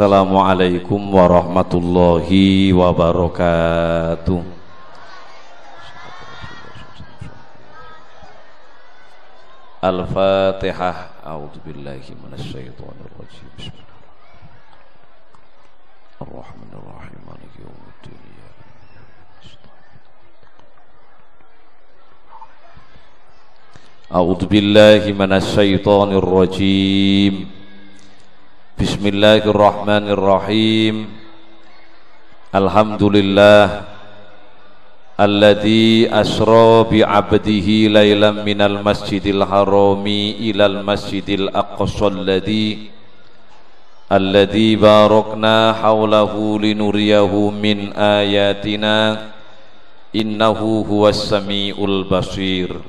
Assalamualaikum warahmatullahi wabarakatuh Al-Fatihah A'udzu billahi minasyaitonir rajim Bismillahirrahmanirrahim Ar-Rahmanirrahim Maliki yaumiddin A'udzu billahi minasyaitonir rajim Bismillahirrahmanirrahim Alhamdulillah Alladhi asra bi'abdihi laylan minal masjidil harami ilal masjidil aqsa alladhi Alladhi barakna hawlahu linuriyahu min ayatina Innahu huwas sami'ul basir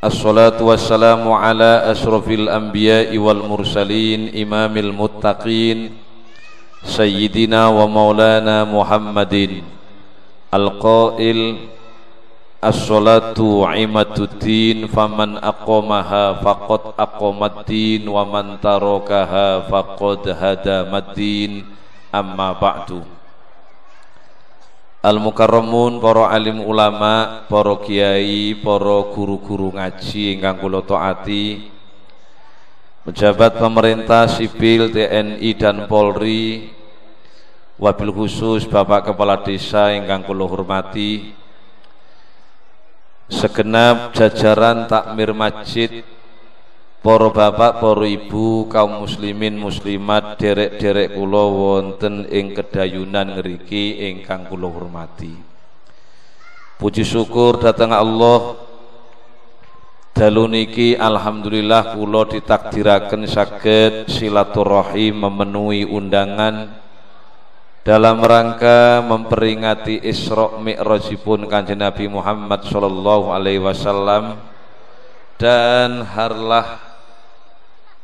Assalatu wassalamu ala ashrafil anbiya'i wal mursalin imamil muttaqin Sayyidina wa maulana Muhammadin Al-Qail As-salatu imatuddin faman aqamaha faqad aqamaddin wa man tarakaha faqad hadamaddin amma ba'du Al mukarramun para alim ulama, para kiai, para guru-guru ngaji ingkang kula taati. Pejabat pemerintah sipil TNI dan Polri, wabil khusus Bapak Kepala Desa ingkang kula hormati. Segenap jajaran takmir masjid Para bapak, para ibu, kaum muslimin muslimat derek-derek kula wonten ing kedayunan ngriki ingkang kula hormati. Puji syukur datang Allah Dalu niki alhamdulillah kula ditakdiraken saged silaturahim memenuhi undangan dalam rangka memperingati Isra Mi'rajipun Kanjeng Nabi Muhammad sallallahu alaihi wasallam dan harlah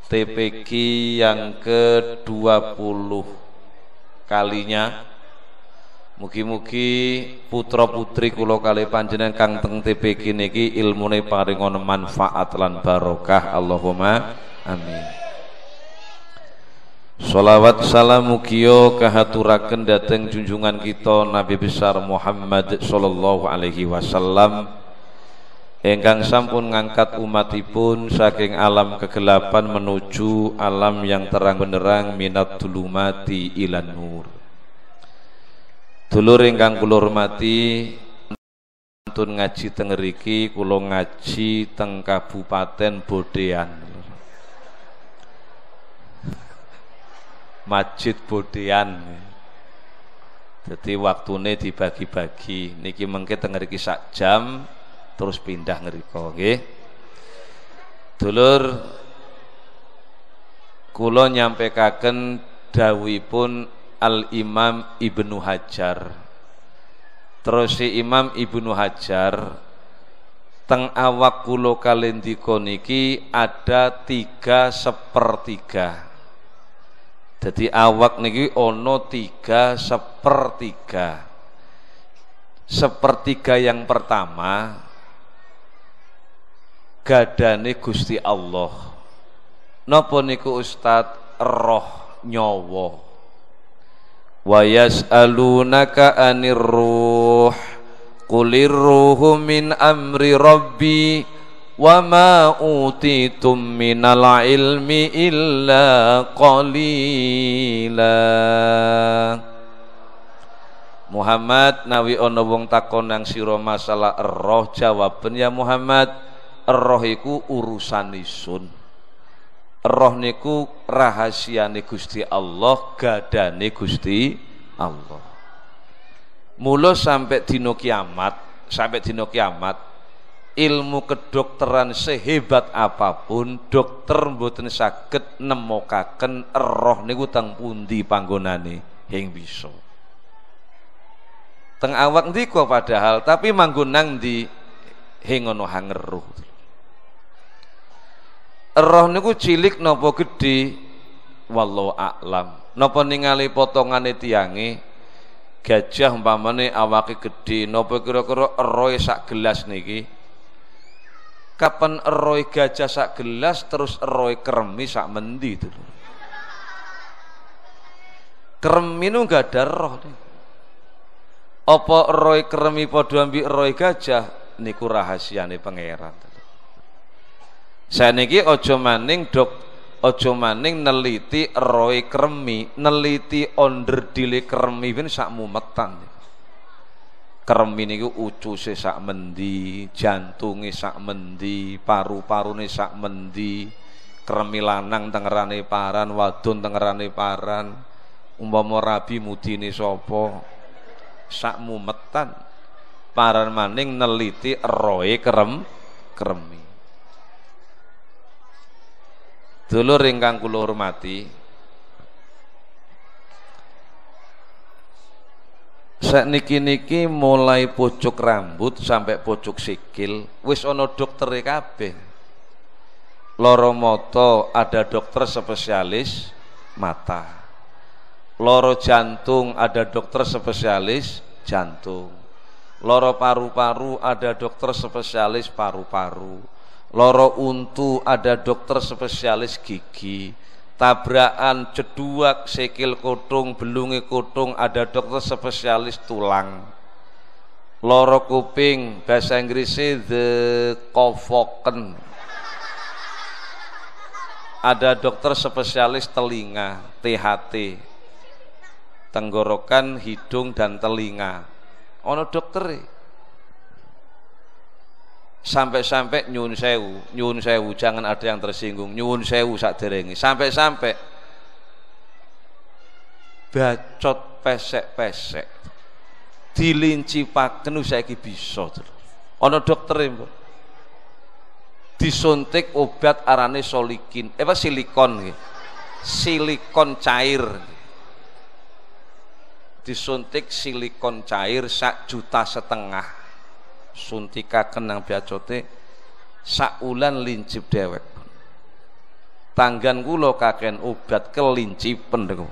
TPG yang ke-20 kalinya Mugi-mugi putra putri kulo kali panjenengan kang teng TPG niki ilmune paringon manfaat lan barokah Allahumma amin. Salawat salam mugiyo kahaturaken dateng junjungan kita Nabi besar Muhammad sallallahu alaihi wasallam Engkang sampun ngangkat umatipun saking alam kegelapan menuju alam yang terang benderang minat dulu mati ilan nur dulur engkang kulo hormati tun ngaji tengeriki kulo ngaji teng Kabupaten Bodean Masjid Bodean jadi waktune dibagi-bagi niki mengke tengeriki sak jam terus pindah ngeriko nggih dulur kula Dawi pun Al Imam Ibnu Hajar terus si Imam Ibnu Hajar teng awak kula kalendika niki ada tiga sepertiga jadi awak niki ono tiga sepertiga sepertiga yang pertama gadane Gusti Allah napa niku Ustaz roh nyawa wa yas'alunaka anir ruh qulir ruhu min amri rabbi wa ma utitum minal ilmi illa qalila Muhammad nawi ana wong takon nang sira masalah roh jawaban ya Muhammad roh iku urusan isun roh niku rahasia Gusti Allah gadane Gusti Allah mula sampai dino kiamat sampai dino kiamat ilmu kedokteran sehebat apapun dokter mboten saged nemokaken roh niku teng pundi panggonane hing bisa teng awak ndika padahal tapi manggon nang ndi hing hangeruh roh niku cilik nopo gede, wallahu a'lam nopo ningali potongane tiangi gajah umpamane awake gede, nopo kira-kira eroe sak gelas niki kapan eroe gajah sak gelas terus eroe kermi sak mendi itu kermi nu gak ada roh nih. Opo roy kermi padha ambik roy gajah niku rahasia nih pangeran Saniki aja maning dok aja maning neliti roe kremi, neliti onder kremi ben sak mumetan. Kremi niku ucuse sak mendi, jantunge sak mendi, paru-parune sak mendi. Kremi lanang tengerane paran, wadon tengerane paran. Umpama rabi mudine sapa? Sak mumetan. Paran maning neliti roe krem kremi. Dulur ingkang kula hormati. Sakniki niki mulai pucuk rambut sampai pucuk sikil wis ana doktere kabeh. Loro mata ada dokter spesialis mata. Loro jantung ada dokter spesialis jantung. Loro paru-paru ada dokter spesialis paru-paru loro untu ada dokter spesialis gigi tabrakan ceduak sekil kutung belungi kutung ada dokter spesialis tulang loro kuping bahasa Inggrisnya the kofoken ada dokter spesialis telinga THT tenggorokan hidung dan telinga ono dokter e? sampai-sampai nyun sewu nyun sewu jangan ada yang tersinggung nyun sewu sak derengi sampai-sampai bacot pesek-pesek dilinci paken saiki bisa ana dokter ibu e, disuntik obat arane solikin eh, apa silikon gitu. silikon cair disuntik silikon cair sak juta setengah suntikaken nang biacote saulan lincip dewek tanggan kula kaken obat kelincip niku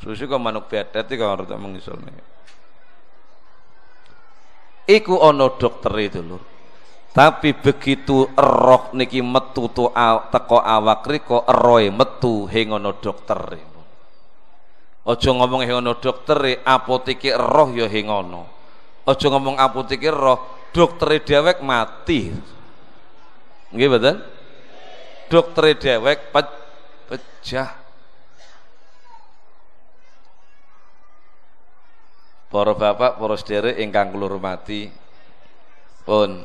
susu kok manuk bedet iki kok tak mengisul niki iku ana dokter itu e lho tapi begitu erok niki metu tu teko awak riko eroy metu hingono dokteri. dokter e. aja ngomong hingono ana dokter e, apotek roh yo ya hingono aja ngomong apoteker roh dokter dewek mati nggih mboten Dokter dewek pe pejah para bapak para sedherek ingkang kula hormati pun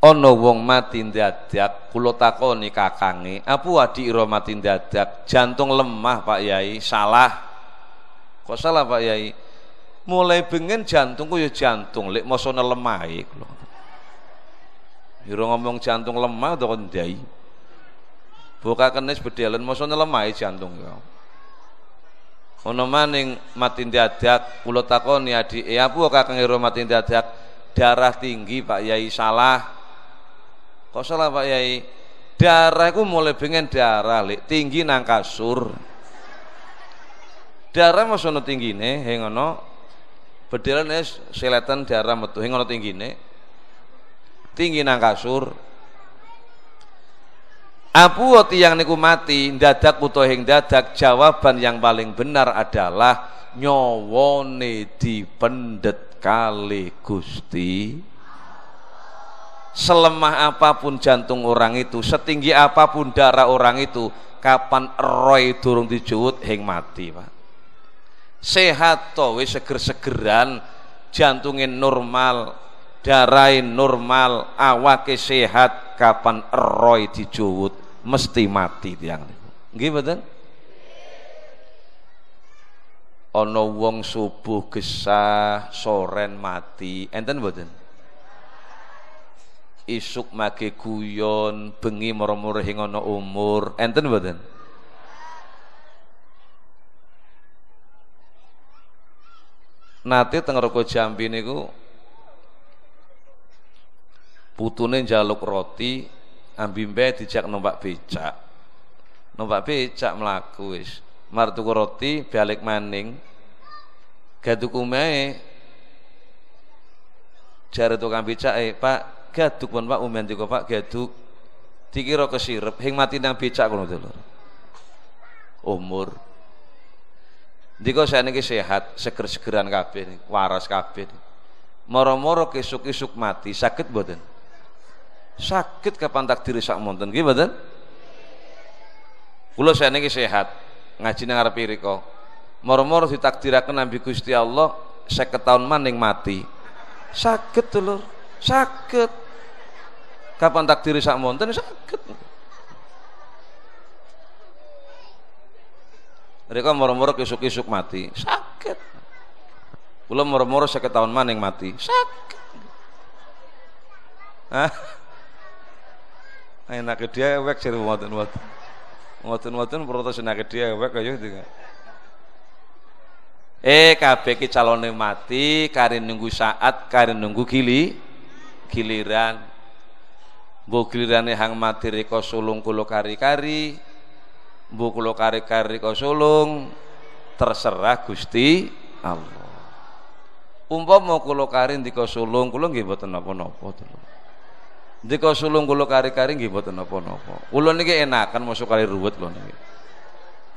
ana wong mati dadak kula takoni kakange apa wadi ira mati dadak jantung lemah Pak Yai salah kok salah Pak Yai mulai bengen jantungku ya jantung lek mosone lemah iku lho ya ngomong jantung lemah to kon ndai buka kenis bedelen maksudnya lemah jantung ya Ono maning mati dadak kula takoni ya apa kakang Yura mati dadak darah tinggi Pak Yai salah kok salah Pak Yai darahku mulai bengen darah lek tinggi nang kasur darah maksudnya tinggi nih hengono es seletan darah metu tinggi ini tinggi nang kasur Abu yang niku mati dadak putohing dadak jawaban yang paling benar adalah nyowone dipendet kali Gusti selemah apapun jantung orang itu setinggi apapun darah orang itu kapan roy turun dijuwut hing mati Pak sehat to seger-segeran jantungin normal darain normal awak sehat kapan roy dijuwut mesti mati tiang nggih mboten ono wong subuh gesah soren mati enten mboten isuk mage guyon bengi moro-moro hingono umur enten mboten Nate teng rego Jambi niku putune jaluk roti ambimbe dijak numpak becak. Numpak becak mlaku wis. Mar roti balik maning. Gatuku mae jare tukang becake, eh, Pak, gaduk pun Pak umen tiko Pak gaduk. Dikira kesirep hing mati nang becak ngono telur Umur saya saniki sehat, seger-segeran kabeh, waras kabeh. Moro-moro kesuk-kesuk mati, sakit mboten? Sakit kapan takdir sak monten nggih Pulau Kula saniki sehat, ngaji nang arep riko. Moro-moro ditakdiraken Nabi Gusti Allah 50 tahun maning mati. Sakit lho, sakit. Kapan takdir sak monten sakit. mereka moro-moro kisuk-kisuk mati sakit belum moro-moro sakit tahun maning mati sakit Hah? enak dia wek jadi waten waten waten waten protes enak dia wek ayo tiga gitu kan. eh kabeh ki calone mati kare nunggu saat kare nunggu gili giliran bu gilirane hang mati reko sulung kulo kari kari Buku kula kari-kari sulung terserah Gusti Allah mau kula kari ndika sulung kula nggih mboten napa-napa di sulung kulo karik kari nggih mboten nopo napa kula niki enakan masuk kali ruwet lho niki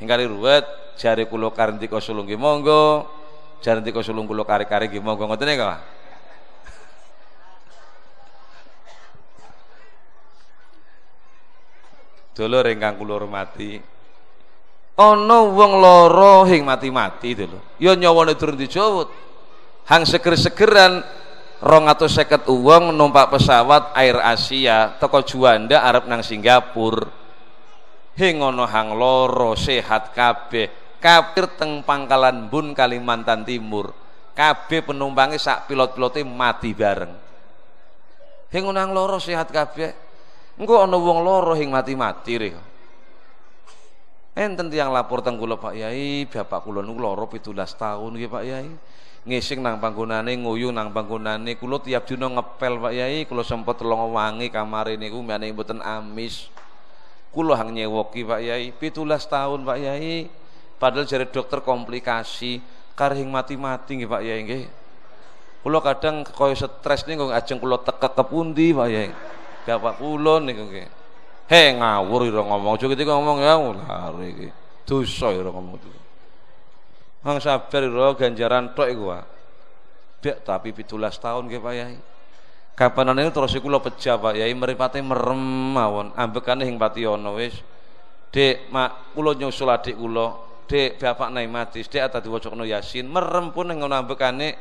ing kali ruwet jari kulo karin di sulung nggih monggo jari ndika sulung kula karik kari nggih monggo ngoten nih Pak dulur ingkang kulur hormati ana wong lara hing mati-mati itu lho ya nyawane turun dijawut hang seger-segeran seket uang numpak pesawat Air Asia toko Juanda arab nang singapur, hing ono hang loro sehat kabeh kafir teng Pangkalan Bun Kalimantan Timur kabeh penumpangnya sak pilot-pilote mati bareng hing ono hang loro sehat kabeh engko ono wong loro hing mati-mati rek enten yang lapor teng kula Pak Yai, bapak kula niku lara 17 tahun nggih Pak Yai. Ngising nang panggonane, nguyu nang panggonane, kula tiap dina ngepel Pak Yai, kula sempat telong wangi kamare niku mene mboten amis. Kula hang nyewoki Pak Yai, 17 tahun Pak Yai. Padahal jare dokter komplikasi, karhing mati-mati nggih Pak Yai nggih. Kula kadang kaya stres niku ajeng kula tekek kepundi Pak Yai. Bapak kula niku nggih he ngawur ira ngomong aja ketika ngomong ya lari iki dosa ira ngomong Mang sabar ira ganjaran tok iku Pak tapi pitulas tahun kepayai. Pak Yai kapanan ini terus iku lo pejah Pak Yai meripate merem mawon ambekane hing pati ana wis Dek mak kula nyusul adik kula Dek bapak naik mati Dek atau diwacokno yasin merem pun ngono ambekane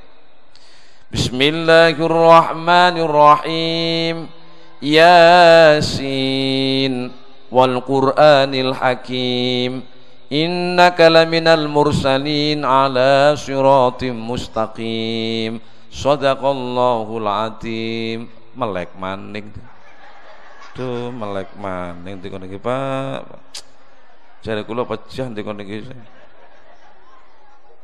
Bismillahirrahmanirrahim Yasin wal Qur'anil Hakim innaka laminal mursalin ala siratim mustaqim sadaqallahul atim melek maning tuh melek maning dikon iki Pak jare kula pecah dikon iki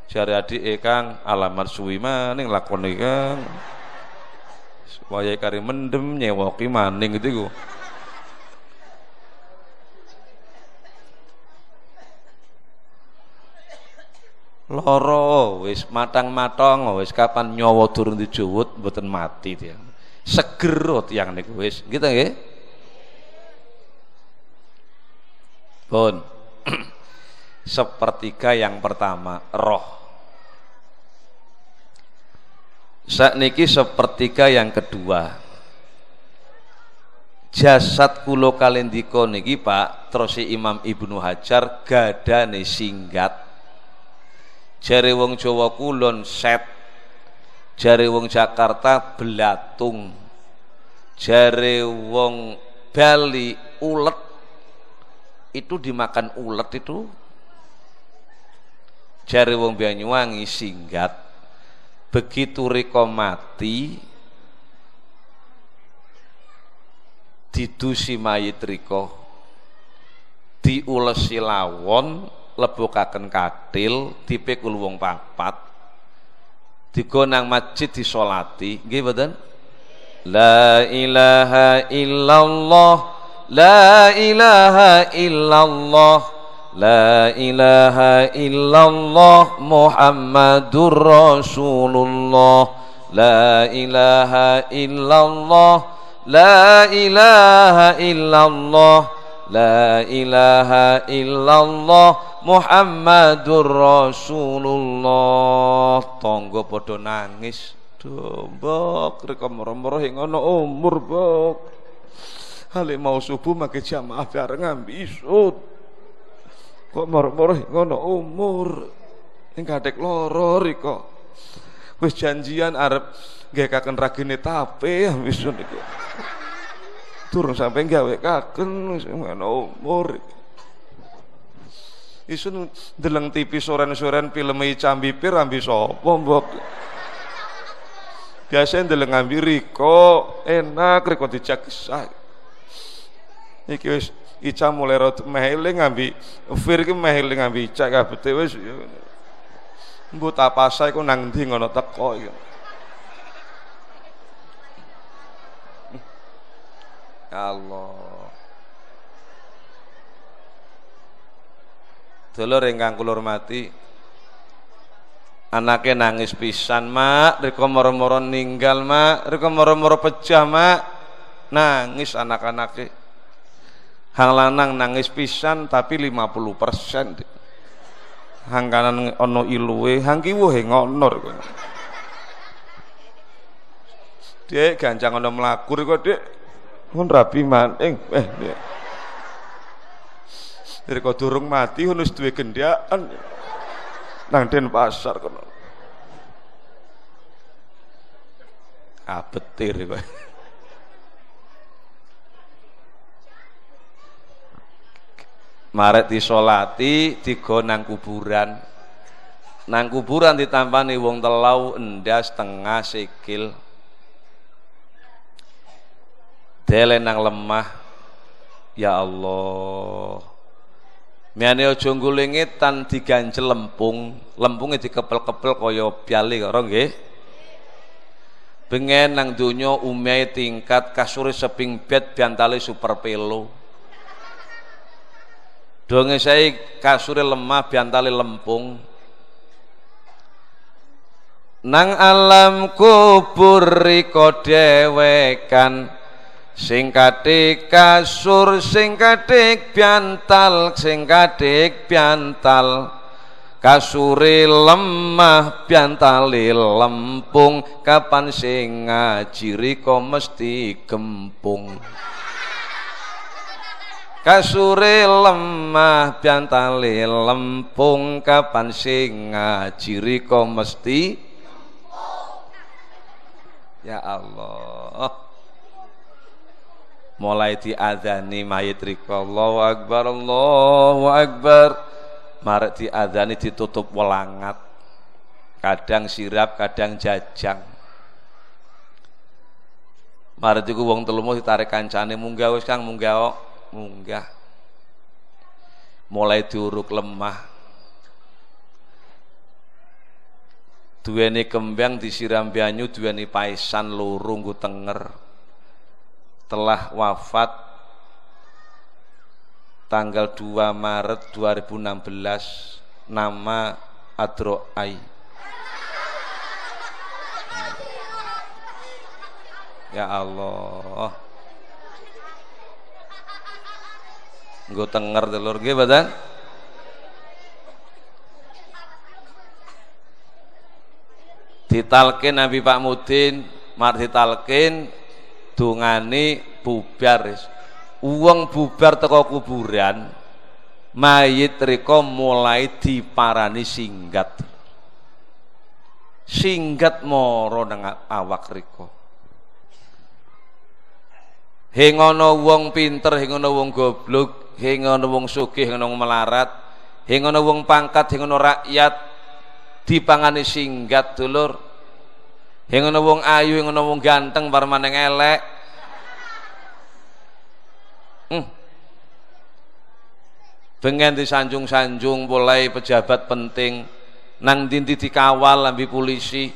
jare adik Kang alamat suwi maning lakon iki Supaya kari mendem nyewoki maning gitu iku. Loro wis matang-matang wis kapan nyawa di dijuwut mboten mati dia, Segerut yang niku wis. Gitu ya. Pohon, Sepertiga yang pertama roh saat niki sepertiga yang kedua jasad kulo kalendiko niki pak si Imam Ibnu Hajar gadane singgat jari wong Jawa kulon set jari wong Jakarta belatung jari wong Bali ulet itu dimakan ulet itu jari wong Banyuwangi singgat begitu Riko mati didusi mayit Riko diulesi lawon lebokaken katil dipikul wong papat digonang masjid disolati nggih mboten la ilaha illallah la ilaha illallah La ilaha illallah Muhammadur Rasulullah La ilaha illallah La ilaha illallah La ilaha illallah Muhammadur Rasulullah Tonggo podo nangis Duh, bok rekam roh ngono umur bok Hale mau subuh make jamaah bareng ambisut kok morok-morok ngono umur ning gadek loro riko wis janjian arep nggih kaken ragine tape wis niku turun sampai gawe kaken ngono umur isun deleng TV soren-soren film Cambi Pir ambi sapa mbok biasanya deleng ambi Riko enak Riko dijak kesah iki wis Ica mulai rot meheling ambi Fir ki meheling ambi Ica kabete wis Mbu pasai ku nang ndi ngono teko iki. Allah. Dulur ingkang kulur mati, anaknya nangis pisan mak riko moro-moro ninggal mak riko moro-moro pecah mak nangis anak anaknya Hang lanang nangis pisan tapi 50%. Hang kanan ana iluwe, hang kiwuhe ngonor. Dek ganjang ana melakur kok, Dek. Mun rabi maning, eh. Rek durung mati wis duwe gendhakan. Nang den pasar kono. Abetir kok. Maret disolati tiga nang kuburan nang kuburan ditampani wong telau endah setengah sikil dele nang lemah ya Allah miane aja tan diganjel lempung lempungnya dikepel-kepel kaya piali karo nggih bengen nang dunyo umai tingkat kasuri seping bed biantale super pelu donge saya kasuri lemah biantale lempung nang alam kubur riko dewekan singkatik kasur singkatik katik biantal sing kasuri biantal lemah piantali lempung kapan singa ciri riko mesti gempung kasure lemah piantale lempung kapan singa, ciri kau mesti ya Allah mulai diadani mayit riko Allahu akbar Allahu akbar marek diadani ditutup welangat kadang sirap kadang jajang marek iku wong telumu ditarik kancane munggah munggau. Kang munggawok munggah mulai diuruk lemah ini kembang disiram banyu ini paisan lurung ku tenger telah wafat tanggal 2 Maret 2016 nama Adro Ai Ya Allah Gue tenger telur gue badan. Ditalkin Nabi Pak Mudin, mar ditalkin dungani bubar. Uang bubar teko kuburan, mayit riko mulai diparani singgat. Singgat moro dengan awak riko. Hengono wong pinter, hengono wong goblok, Hingga ana wong sugih ana melarat hingga ana wong pangkat hingga ana rakyat dipangani singgat dulur hingga ana wong ayu hingga ana wong ganteng yang elek hmm. bengen disanjung-sanjung mulai pejabat penting nang dinti dikawal lambi polisi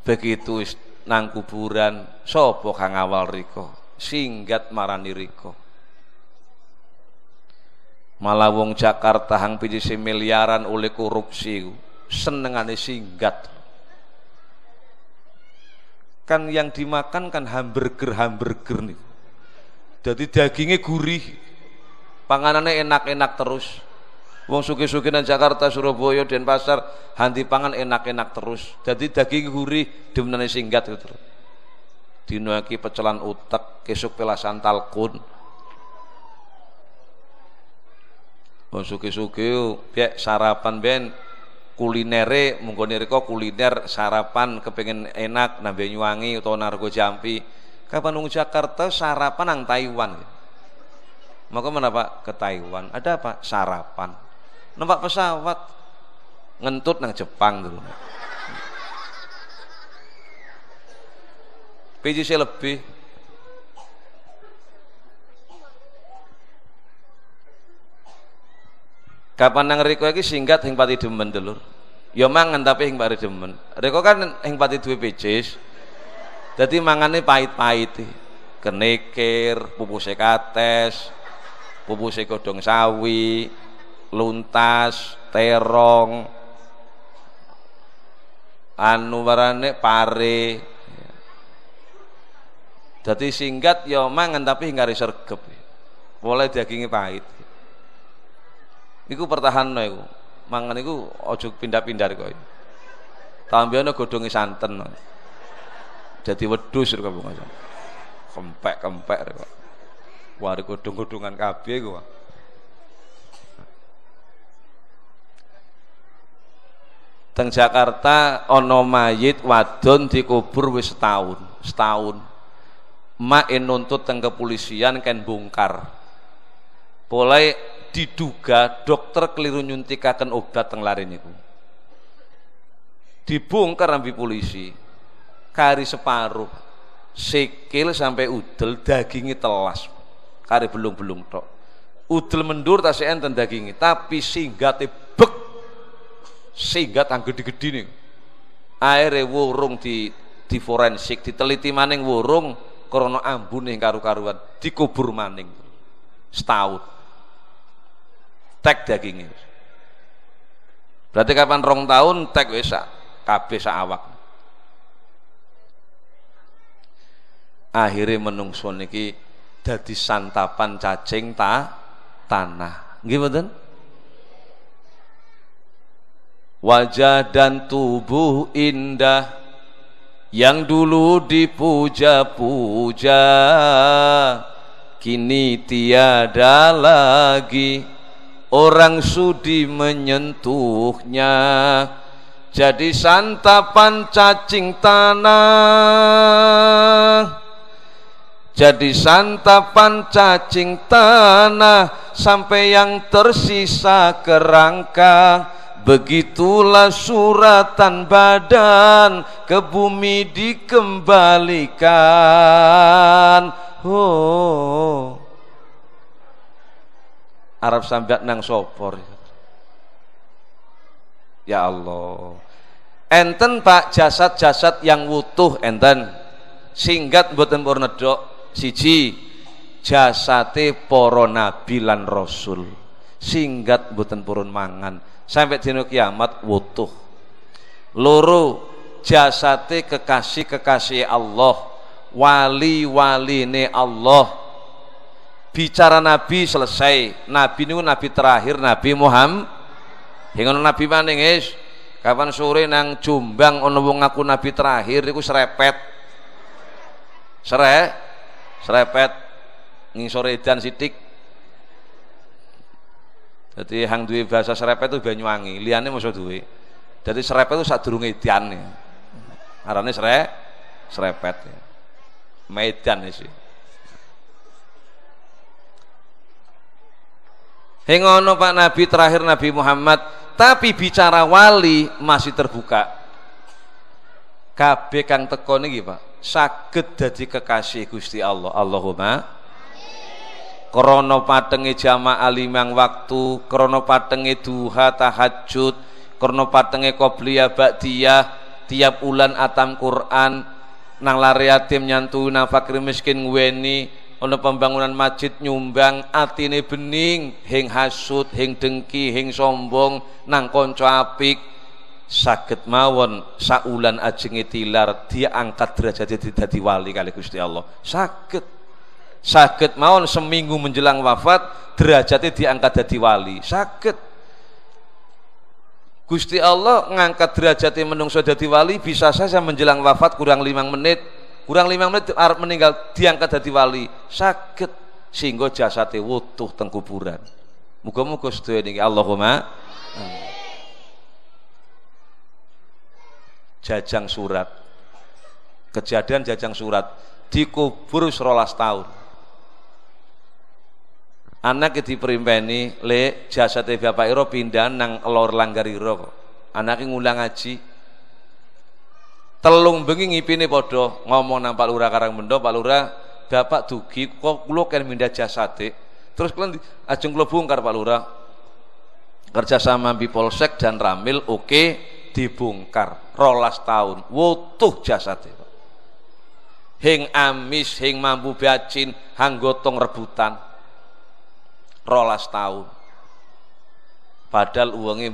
begitu nang kuburan sopo kang awal riko singgat marani riko malah wong Jakarta hang pijisi miliaran oleh korupsi senengane singgat kan yang dimakan kan hamburger hamburger nih jadi dagingnya gurih panganannya enak-enak terus wong suki-suki dan Jakarta Surabaya Denpasar hanti pangan enak-enak terus jadi daging gurih demenane singgat gitu dino iki pecelan utak kesuk pelasan talkun Bon sugih-sugih oh, biak sarapan ben kulinere monggo nirika kuliner sarapan kepingin enak nambah Nyuwangi atau Nargo Jampi. Kapan nang Jakarta sarapan nang Taiwan. Maka Pak? ke Taiwan? Ada apa? Sarapan. Nampak pesawat ngentut nang Jepang dulu. PJC lebih kapan nang riko iki singkat hing pati demen dulur ya mangan tapi hing pati demen riko kan hing pati duwe pecis jadi mangane pahit-pahit kenikir pupuse kates pupuse godhong sawi luntas terong anu warane pare jadi singkat ya mangan tapi nggak sergep Boleh dagingnya pahit iku pertahan, no. iku mangan iku ojuk pindah-pindah kok tambahane godhonge santen jadi wedhus kok bung kempek-kempek kok wari godhong-godhongan kabeh kok Teng Jakarta ono mayit wadon dikubur wis setahun, setahun. Mak e nuntut teng kepolisian ken bongkar. Boleh diduga dokter keliru nyuntikakan obat teng lare niku. Dibongkar ambi polisi. Kari separuh sikil sampai udel dagingi telas. Kari belum-belum tok. Udel mendur tasih enten dagingi, tapi singgate bek. Singgat angge gede-gede ning. Airnya wurung di di forensik diteliti maning wurung krana ambune karu-karuan dikubur maning setahun tek dagingnya berarti kapan rong tahun tek wis kabeh sak awak akhirnya menungso niki dadi santapan cacing ta tanah gimana wajah dan tubuh indah yang dulu dipuja-puja kini tiada lagi orang sudi menyentuhnya jadi santapan cacing tanah jadi santapan cacing tanah sampai yang tersisa kerangka Begitulah suratan badan ke bumi dikembalikan. Oh. Arab sambat nang sopor ya Allah enten pak jasad-jasad yang wutuh enten singkat buatan pornedok siji jasate poro nabi lan rasul singkat buatan purun mangan sampai dino kiamat wutuh loro jasate kekasih-kekasih Allah wali-waline Allah bicara Nabi selesai Nabi ini Nabi terakhir Nabi Muhammad hingga Nabi maning is kapan sore nang jumbang ono wong aku Nabi terakhir itu serepet sere serepet sore dan sidik jadi hang duwe bahasa serepet itu Banyuwangi liane maksud duwe jadi serepet itu sadurunge edan arane sere serepet medan sih hengono Pak Nabi terakhir Nabi Muhammad tapi bicara wali masih terbuka KB kang teko ini Pak Sakit dari kekasih Gusti Allah Allahumma krono patenge jamaah limang waktu krono patenge duha tahajud krono patenge qobliyah ba'diyah tiap ulan atam Quran nang lariatim nyantu nyantui nang fakir miskin ngweni untuk pembangunan masjid nyumbang atine bening hing hasud hing dengki hing sombong nang konco apik sakit mawon saulan ilar, tilar angkat derajat dadi wali kali Gusti Allah sakit, sakit mawon seminggu menjelang wafat derajatnya diangkat dadi wali sakit, Gusti Allah ngangkat derajatnya menungso dadi wali bisa saja menjelang wafat kurang lima menit kurang lima menit arep meninggal diangkat dadi wali sakit sehingga jasadnya wutuh teng kuburan muga-muga sedaya niki Allahumma jajang surat kejadian jajang surat dikubur 12 tahun anak diperimpeni le jasadnya bapak iro pindah nang lor langgar ira anaknya ngulang ngaji telung bengi ngipine padha ngomong nang Pak Lurah bendo Pak Lurah Bapak dugi kok kula kan mindah jasate terus kalian ajeng kula bongkar Pak Lurah kerjasama Bipolsek dan Ramil oke okay, dibongkar rolas tahun wutuh jasate hing amis hing mampu bacin hang gotong rebutan rolas tahun padahal uangnya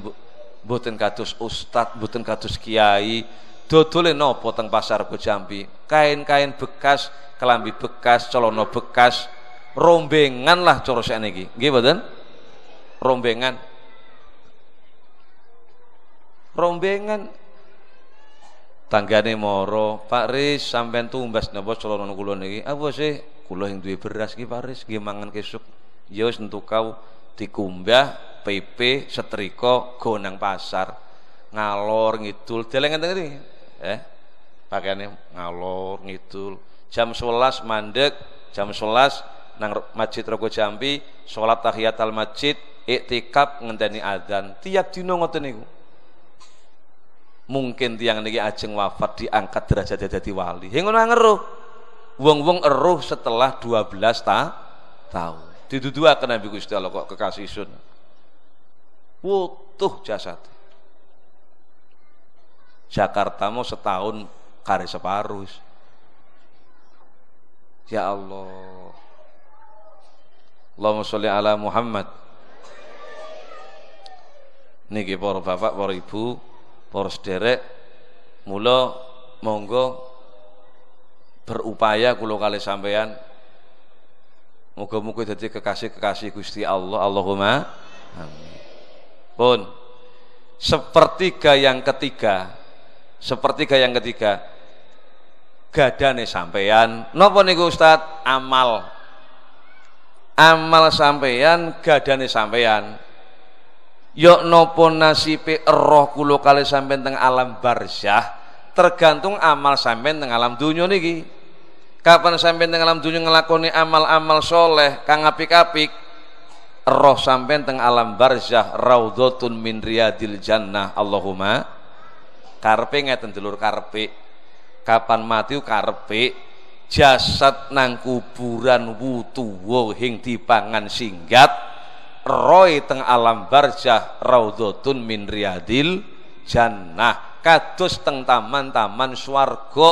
buatin katus ustad buatin katus kiai dodole nopo teng pasar Jambi kain-kain bekas kelambi bekas celana bekas rombengan lah cara sakniki nggih mboten rombengan rombengan tanggane moro Pak Ris sampean tumbas napa celana kula niki apa sih kula sing duwe beras iki Pak Ris nggih mangan kesuk ya wis kau dikumbah PP setrika go nang pasar ngalor ngidul deleng ngeten eh pakaiannya ngalor ngidul jam 11 mandek jam 11 nang masjid Rogo Jambi sholat tahiyat al masjid iktikaf ngenteni adzan tiap dino ngoten niku mungkin tiang niki ajeng wafat diangkat derajat dadi wali hing ngono ngeruh wong-wong eruh setelah 12 ta tahun akan Nabi Gusti Allah kok kekasih sun wutuh jasad Jakarta mau setahun kare separuh. ya Allah Allahumma sholli ala Muhammad niki para bapak para ibu para sederek mula monggo berupaya kula kali sampean Moga muka jadi kekasih-kekasih Gusti Allah Allahumma amin pun sepertiga yang ketiga sepertiga yang ketiga gadane sampeyan nopo niku ustad, amal amal sampeyan gadane sampeyan yuk nopo nasib roh kulo kali sampeyan teng alam barzah tergantung amal sampeyan teng alam dunia niki kapan sampeyan teng alam dunia ngelakoni amal-amal soleh kang apik-apik roh sampeyan teng alam barzah raudhatun min riyadil jannah Allahumma karpe ngeten dulur karpe kapan mati karpe jasad nang kuburan wutuwa hing dipangan singgat roy teng alam barjah raudhatun min riadil jannah kados teng taman-taman swarga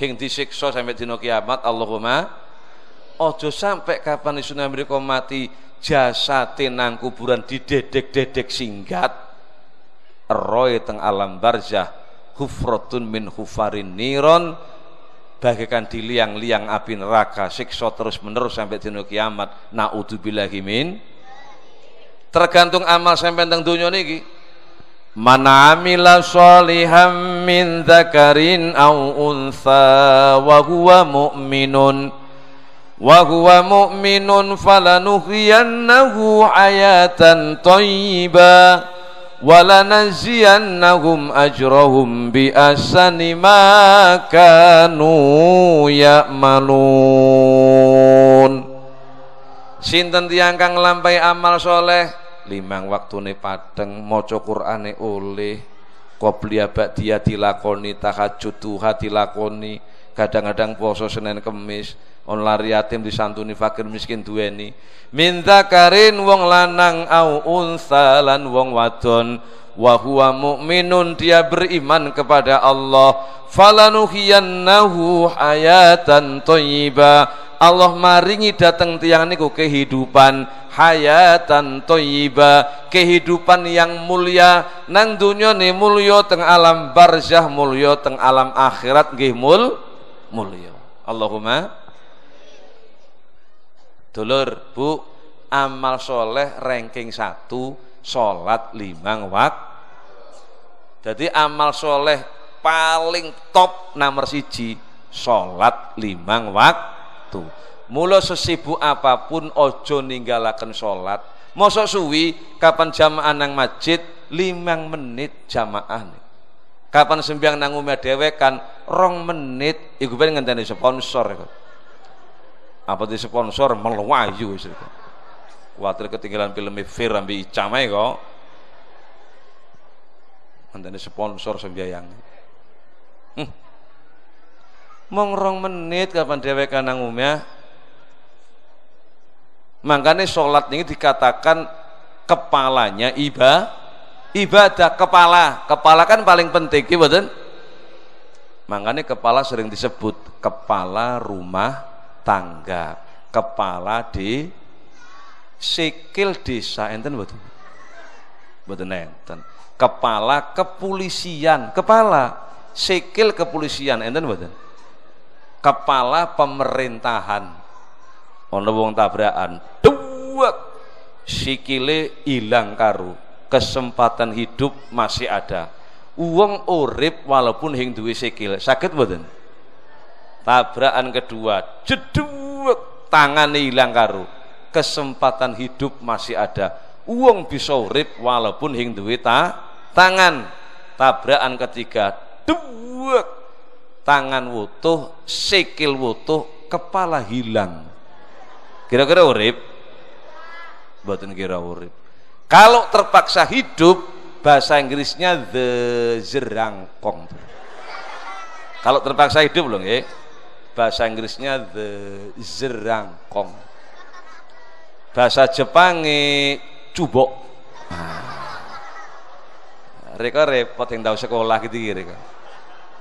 hing disiksa sampai dina kiamat Allahumma ojo sampai kapan isune mereka mati jasate nang kuburan didedek-dedek singgat roy teng alam barjah. Hufrotun min hufarin niron bagaikan di liang-liang api neraka siksa terus menerus sampai dino kiamat naudzubillahi min tergantung amal sampai teng dunia niki mana amila sholiham min zakarin au untha wa huwa mu'minun wa huwa mu'minun falanuhiyannahu ayatan tayyibah walanaziyannahum ajrahum bi asani ma kanu ya'malun sinten tiang kang lampai amal soleh limang waktu waktune padeng maca Qur'ane oleh qobliya dia dilakoni tahajud duha dilakoni kadang-kadang poso Senin Kemis on lari yatim disantuni fakir miskin duweni minta karin wong lanang au unsa lan wong wadon wa huwa mu'minun dia beriman kepada Allah falanuhiyannahu hayatan toyiba Allah maringi datang tiang niku kehidupan hayatan toyiba kehidupan yang mulia nang dunia ni mulio teng alam barzah mulio teng alam akhirat gih mul mulio Allahumma Dulur, Bu, amal soleh ranking satu, sholat limang waktu. Jadi amal soleh paling top nomor siji, sholat limang waktu. Mula sesibuk apapun ojo ninggalakan sholat. Mosok suwi kapan jamaah nang masjid limang menit jamaah nih. kapan sembiang nang umat dewekan kan rong menit iku pengen ngenteni sponsor iku apa di sponsor meluayu khawatir ketinggalan film Fir ambil icamai kok mantan sponsor sembayang hmm. menit kapan dewek kanang umya makanya sholat ini dikatakan kepalanya iba ibadah kepala kepala kan paling penting betul makanya kepala sering disebut kepala rumah tangga kepala di sikil desa enten betul betul enten kepala kepolisian kepala sikil kepolisian enten betul kepala pemerintahan ono wong tabrakan dua sikile hilang karu kesempatan hidup masih ada uang urip walaupun hing duwe sikil sakit betul tabrakan kedua jeduk tangan hilang karo kesempatan hidup masih ada uang bisa urip walaupun hing tangan tabrakan ketiga duwek tangan wutuh sikil wutuh kepala hilang kira-kira urip buatin kira urip kalau terpaksa hidup bahasa Inggrisnya the jerangkong kalau terpaksa hidup loh ya bahasa Inggrisnya the zerangkong bahasa Jepangnya cubok nah, mereka repot yang tahu sekolah gitu mereka. Gitu,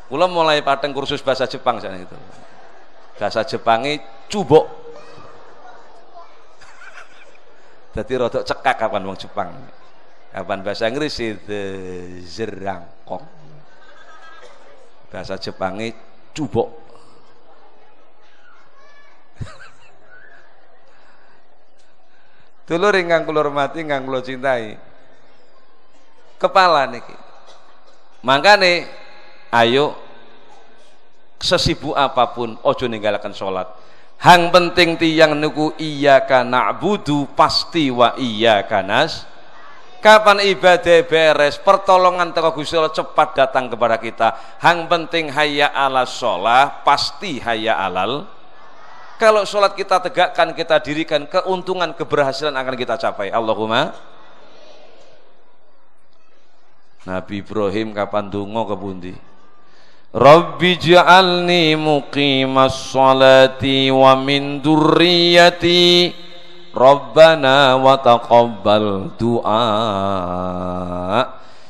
gitu. reka mulai pateng kursus bahasa Jepang sana itu bahasa Jepangnya cubok jadi rotok cekak kapan wong Jepang kapan bahasa Inggris itu zerangkong bahasa Jepangnya cubok Dulur ingkang kula hormati, ingkang kula cintai. Kepala niki. nih, ayo sesibuk apapun ojo ninggalakan sholat hang penting tiang niku iya kana budu pasti wa iya kanas kapan ibadah beres pertolongan teko Gusti cepat datang kepada kita hang penting haya ala sholat pasti haya alal kalau sholat kita tegakkan, kita dirikan, keuntungan, keberhasilan akan kita capai. Allahumma. Nabi Ibrahim kapan dungo ke bundi? Rabbi ja'alni muqimas sholati wa min durriyati Rabbana wa taqabbal du'a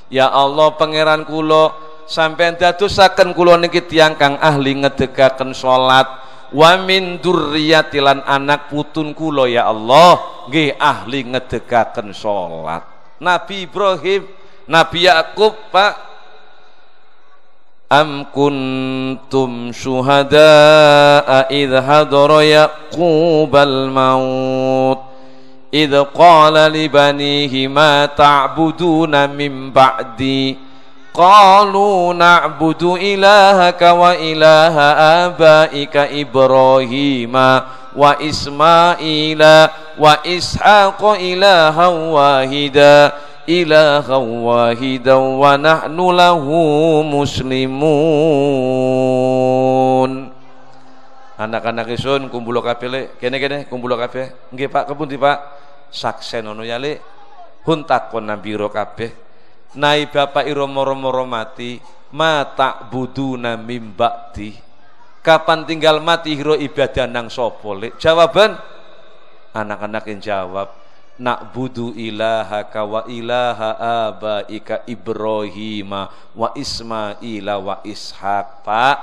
Ya Allah pangeran kula Sampai dadusakan Kulo niki kang ahli ngedegakan sholat wa min durriyatilan anak putun kula ya Allah nggih ahli ngedegaken salat Nabi Ibrahim Nabi Yakub Pak Am kuntum syuhada'a idh hadara yaqubal maut idh qala li banihi ma ta'buduna min ba'di قالوا نعبد إلهك وإله آبائك إبراهيم وإسماعيل وإسحاق إلها واحدا إلها واحدا ونحن له مسلمون anak-anak isun kumpul kafe le kene kene kumpul kafe nggih Pak kepundi Pak saksen ono yale le huntakon nabiro kabeh Nai bapak iromo-romo romati Mata buduna mimbakti Kapan tinggal mati hiro ibadah nang sopole Jawaban Anak-anak yang jawab Nak budu ilaha kawa ilaha abaika Ibrahim wa Ismaila wa Ishaq Pak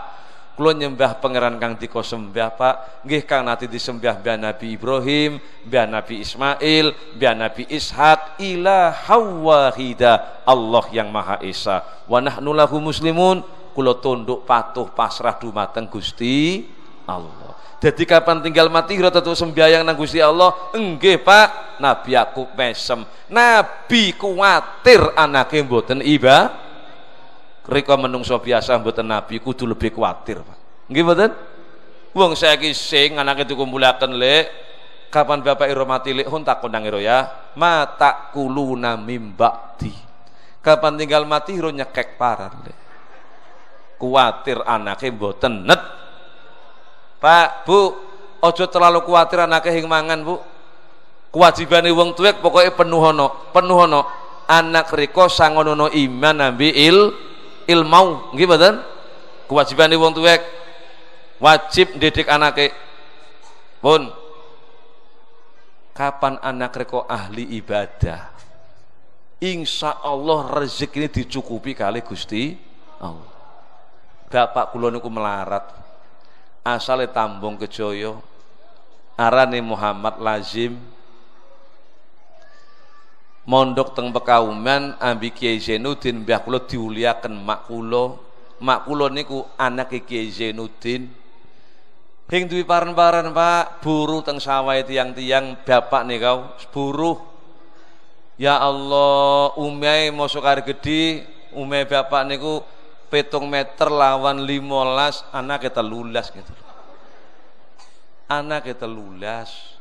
kula nyembah pangeran kang Tiko sembah Pak nggih kang nate disembah mbah Nabi Ibrahim mbah Nabi Ismail mbah Nabi Ishak ilaha wahida Allah yang Maha Esa wa nulahu muslimun kula tunduk patuh pasrah dumateng Gusti Allah jadi kapan tinggal mati kita tuh sembahyang nang Gusti Allah enggih Pak Nabi aku mesem Nabi kuatir anake mboten iba rika menungso biasa mboten nabi kudu lebih kuatir Pak nggih mboten wong saiki sing anake dikumpulaken le kapan bapak iromati lek hun kondang nang ya ma kuluna mimbakti. kapan tinggal mati ro nyekek paran lek kuatir anake mboten net Pak Bu ojo terlalu kuatir anake hing mangan Bu kewajibane wong tuwek pokoke penuhono penuhono anak riko sangonono iman nabi il ilmau nggih mboten kewajibane wong tuwek wajib didik anake pun kapan anak reko ahli ibadah insya Allah rezeki ini dicukupi kali Gusti Allah bapak kula niku melarat asalnya tambung kejoyo arane Muhammad Lazim mondok teng Pekauman ambi Kiai Zainuddin mbah kula diuliaken mak kula. Mak kula niku anak Kiai Zainuddin. Ping duwi paren Pak, buruh teng sawah tiang-tiang bapak nih kau buruh. Ya Allah, umai mosok arep gede, umai bapak niku petung meter lawan limolas anak kita lulas gitu anak kita lulas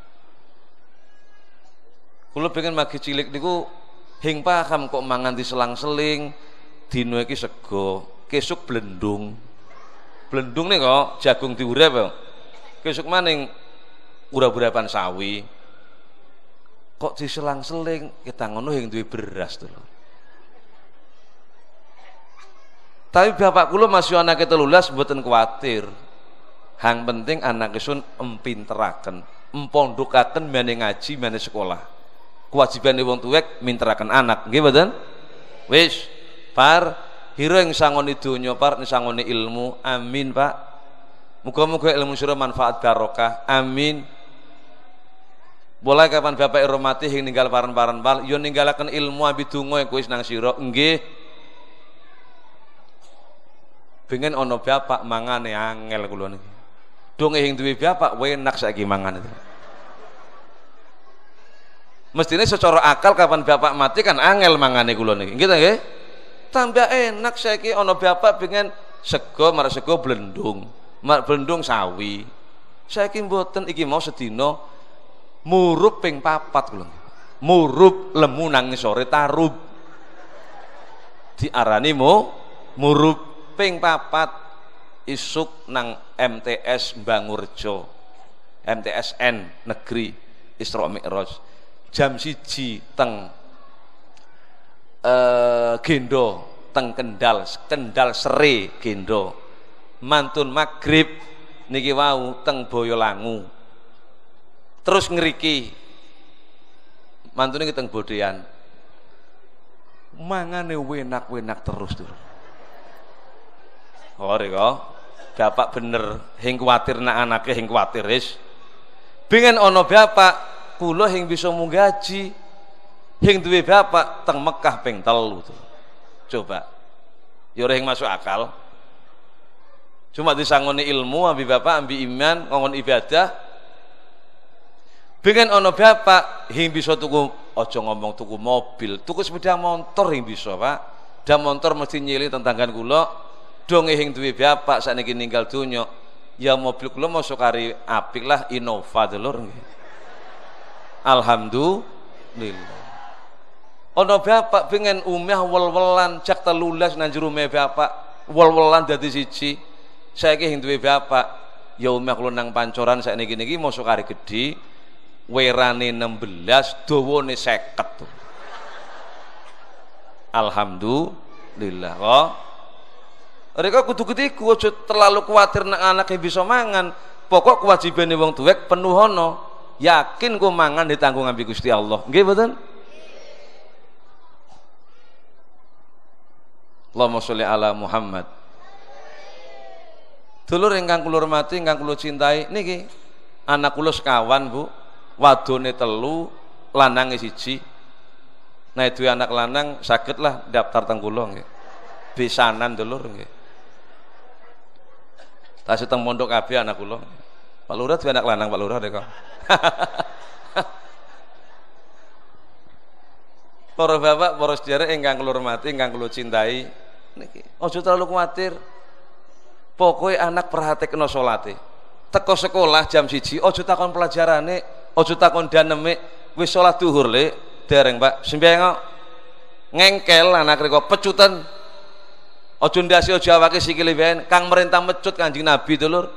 Kula pengen magi cilik niku hing paham kok mangan di selang-seling di iki sego, kesuk blendung. Blendung nih kok jagung diurep kok. Ya. Kesuk maning ura urapan sawi. Kok di selang seling kita ya ngono hing duwe beras tuh Tapi bapak kulo masih anak kita lulas buatan khawatir. Hang penting anak kesun empinterakan empondukakan maning ngaji, maning sekolah kewajiban wong tuwek minterakan anak nggih mboten wis par hireng sangoni donya par sangoni ilmu amin Pak muga-muga ilmu sira manfaat barokah amin boleh kapan bapak iromati hing ninggal paran-paran pal yo ya ninggalaken ilmu abi yang kuis nang sira nggih pengen ono bapak mangane angel kula niki. Dong ing duwe bapak enak saiki mangan itu mestinya secara akal kapan bapak mati kan angel mangane kula niki nggih nggih tambah enak saiki ana bapak pengen sego marang sego blendung mar blendung sawi saiki mboten iki mau sedina murup ping papat kula murup lemu nang sore tarub diarani mu murup ping papat isuk nang MTS Bangurjo MTSN negeri Isra Mi'raj jam siji teng eh, gendo teng kendal kendal seri gendo mantun maghrib niki wau teng boyolangu terus ngeriki mantune teng bodean mangane wenak-wenak terus tuh ore kok bapak bener hing kuwatir nak anake hing kuwatir wis bingen ana bapak kula hing bisa munggaji hing duwe bapak teng Mekah ping 3 coba yo ya hing masuk akal cuma disangoni ilmu ambi bapak ambi iman ngomong ibadah pengen ono bapak hing bisa tuku ojo ngomong tuku mobil tuku sepeda motor hing bisa pak dan motor mesti nyili tentangkan kula dong hing duwe bapak saat ini tinggal dunia ya mobil kula masuk hari apik lah Innova dulur nggih alhamdulillah ono bapak pengen umyah wal-welan cak telulas nanjuru me bapak wal-welan dadi sici. Saya sing duwe bapak ya umyah kula nang pancoran sakniki niki mosok kari gedhi werane 16 seket tuh. alhamdulillah kok mereka kudu ketiku aja terlalu kuatir nak anaknya bisa mangan pokok kewajibannya wong tuwek penuh ono yakin ku mangan ditanggung ambil Gusti Allah nggih mboten Allahumma sholli ala Muhammad dulur ingkang kula hormati ingkang kula cintai niki anak kula sekawan Bu wadone telu isi siji nah itu anak lanang sakit lah daftar teng kula nggih besanan dulur nggih tak seteng mondok kabeh anak kula Pak Lurah anak lanang Pak Lurah dekau. para bapak, para sedherek ingkang kula hormati, ingkang kula cintai, niki, aja terlalu kuwatir. Pokoke anak perhatikno salate. Teko sekolah jam 1, aja takon pelajarane, aja takon daneme, wis salat zuhur le, dereng, Pak. Sembeng ngengkel anak riko pecutan. Aja ndase aja awake sikile ben, Kang merintah mecut Kanjeng Nabi, Dulur.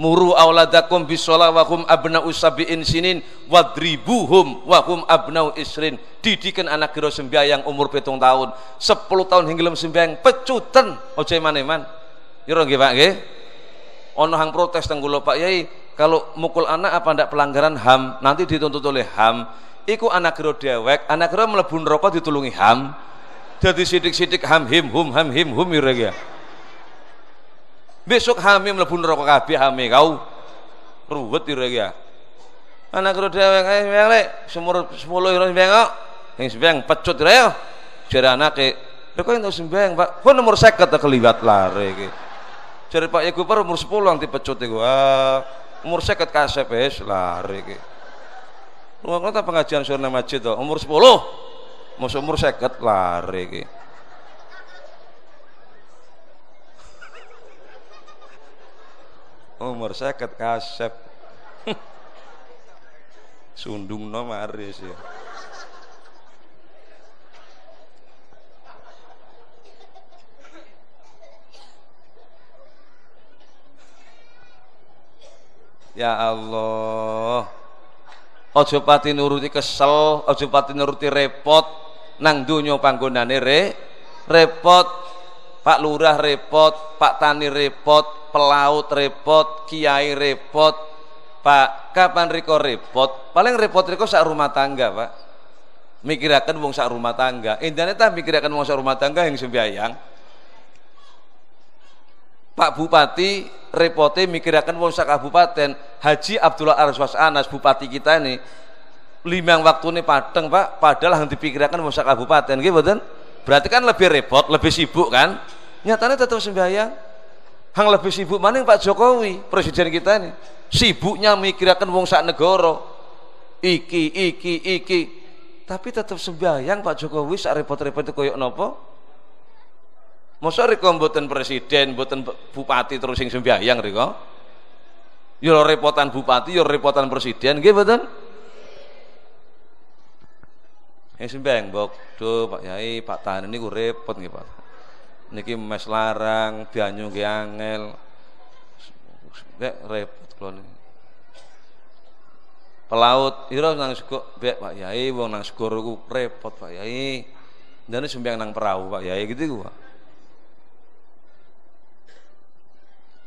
muru auladakum bisolah wahum abna usabi insinin wadribuhum wahum abna isrin didikan anak kira yang umur petung tahun sepuluh tahun hingga lem yang pecutan oce mana iman yuruh nggih Pak nggih ono protes tenggulo Pak Yai kalau mukul anak apa ndak pelanggaran HAM nanti dituntut oleh HAM iku anak kira dewek anak kira melebun rokok ditulungi HAM jadi sidik-sidik ham him hum ham him hum yuruh ya besok hame mlebu neraka kabeh hame kau ruwet ira ya anak karo dhewe kae eh, lek semur 10 ira sembeng kok sing sembeng pecut ira ya jare anake lek kok entuk sembeng Pak kok nomor 50 ta keliwat lare iki jare Pak Iku per umur 10 nanti pecut iku ah umur 50 kasep wis lare iki Wong kok pengajian sore nang masjid to umur 10 mau umur 50 lare iki umur seket kasep sundung no maris ya Ya Allah Ojo pati nuruti kesel Ojo pati nuruti repot Nang dunyo panggonane re Repot Pak Lurah repot Pak Tani repot pelaut repot, kiai repot. Pak, kapan Riko repot? Paling repot Riko saat rumah tangga, Pak. Mikirakan wong saat rumah tangga. Indane tah mikirakan wong saat rumah tangga yang sembayang. Pak Bupati repote mikirakan wong saat kabupaten Haji Abdullah Arswas Anas bupati kita ini lima waktu ini padeng pak padahal yang dipikirkan wong saat kabupaten gitu berarti kan lebih repot lebih sibuk kan nyatanya tetap sembahyang hang lebih sibuk yang Pak Jokowi presiden kita ini sibuknya mikirakan wong sak negoro iki iki iki tapi tetap sembahyang Pak Jokowi sak repot-repot itu koyok nopo masa riko mboten presiden mboten bupati terus sing sembahyang riko yo repotan bupati yo repotan presiden nggih mboten Eh sembahyang mbok, Duh Pak Yai, Pak Tan ini repot nggih Pak niki mes larang banyu nggih angel nek repot kula niki pelaut ira nang sego bek Pak Yai wong nang segoro ku repot Pak Yai ndane sembayang nang perahu Pak Yai gitu ku Pak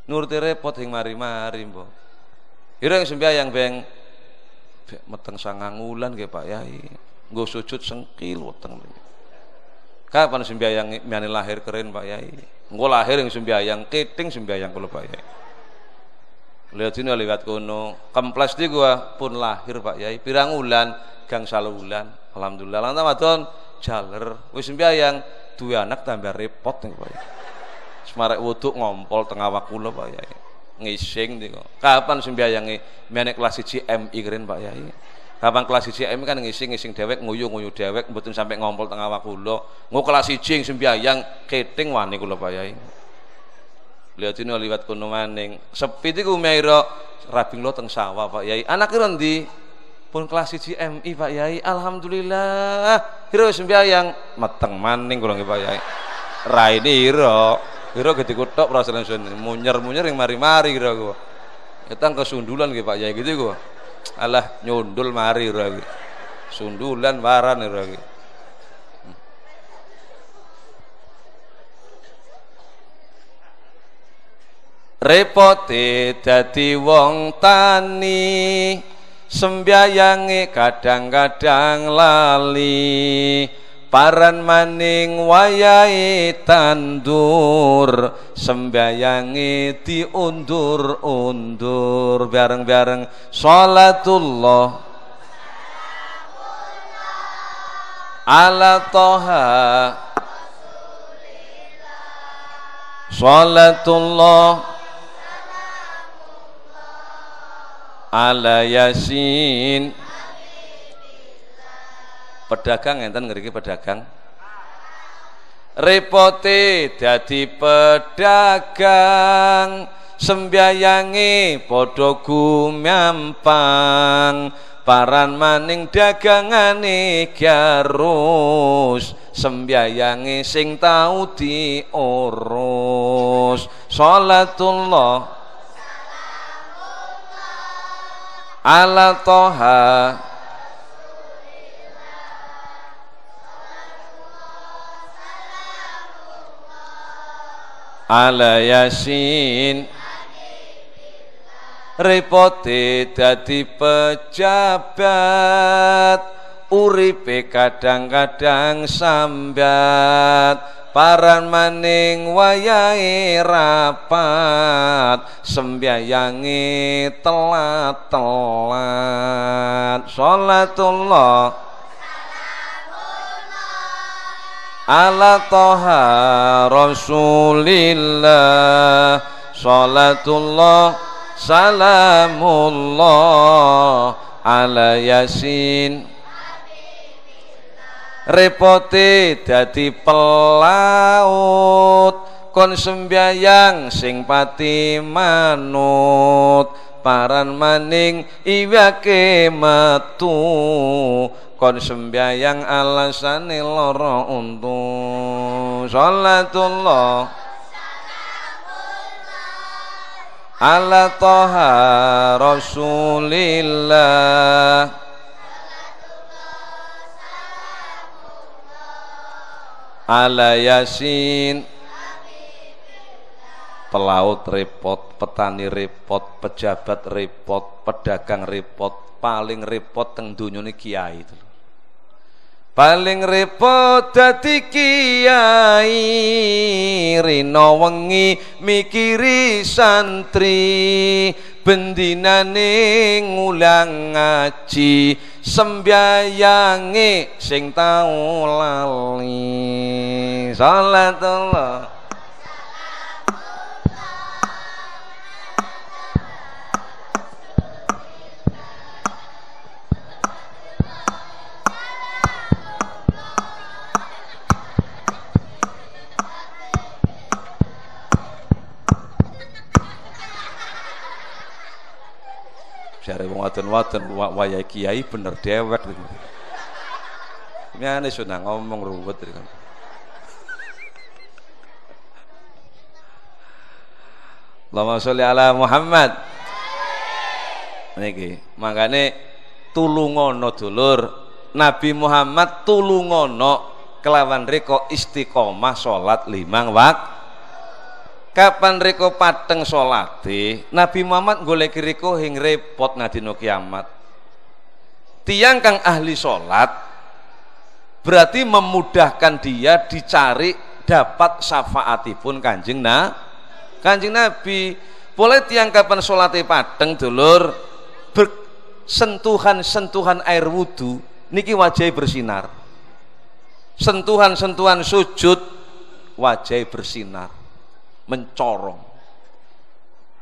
nuruti repot hing mari-mari mbok ira sembayang beng bek meteng sangang wulan nggih Pak Yai nggo sujud sengkil weteng niki Kapan sembayang miani lahir keren Pak Yai? Engko lahir yang keting kiting sembayang kalau Pak Yai. Lihat sini lihat kono, kemples di gua pun lahir Pak Yai. Pirang ulan, gang salu ulan. Alhamdulillah lan tamadon jaler. Wis sembayang dua anak tambah repot nih Pak Yai. Semarak wuduk ngompol tengah waktu lo Pak Yai. Ngising nih kok. Kapan sembayangi menek kelas CMI M keren Pak Yai? Abang kelas 1 kan ngising-ngising dewek, nguyu-nguyu dewek, mboten sampai ngompol tengah wakula. Ngo kelas 1 sing sembayang keting wani kula payahi. Lihat ini oh, liwat kono maning. Sepi iku mira rabing lo teng sawah Pak Yai. Anak rendi pun kelas 1 MI Pak Yai. Alhamdulillah. Hiro sembiayang, mateng maning kula Pak Yai. Raine hiro. Hiro gede kutok praselen munyer-munyer yang mari-mari kira gua. Kita kesundulan gitu Pak Yai gitu gua. Alah nyundul mari rawi. Sundulan waran rawi. Repote dadi wong tani sembayange kadang-kadang lali. paran maning wayai tandur sembayangi diundur-undur bareng-bareng salatullah ala toha salatullah ala yasin pedagang enten ngeriki pedagang repote jadi pedagang sembayangi padha gumampang paran maning dagangane garus sembayangi sing tau diurus salatullah ala toha ala yasin repote dadi pejabat uripe kadang-kadang sambat paran maning wayahe rapat sembyayangi telat-telat sholatullah ala toha rasulillah salatullah salamullah ala yasin repote dadi pelaut kon sembayang sing pati manut paran maning iwake metu kon sembayang alasane lara untu sholatullah ala toha rasulillah ala yasin pelaut repot, petani repot, pejabat repot, pedagang repot, paling repot teng dunia ini kiai itu. Paling repot dadi kiai Rino wengi mikiri santri Bendinane ngulang ngaji Sembayange sing tau lali Salatullah waton waton wayai kiai bener dewek ini aneh sudah ngomong ruwet Allahumma sholli ala Muhammad niki makanya tulungono dulur Nabi Muhammad tulungono kelawan riko istiqomah sholat limang waktu kapan riko pateng solate Nabi Muhammad golek riko hing repot ngadino kiamat tiang kang ahli sholat berarti memudahkan dia dicari dapat syafaatipun kanjeng na kanjeng nabi boleh tiang kapan sholate pateng dulur sentuhan sentuhan air wudhu niki wajah bersinar sentuhan sentuhan sujud wajah bersinar mencorong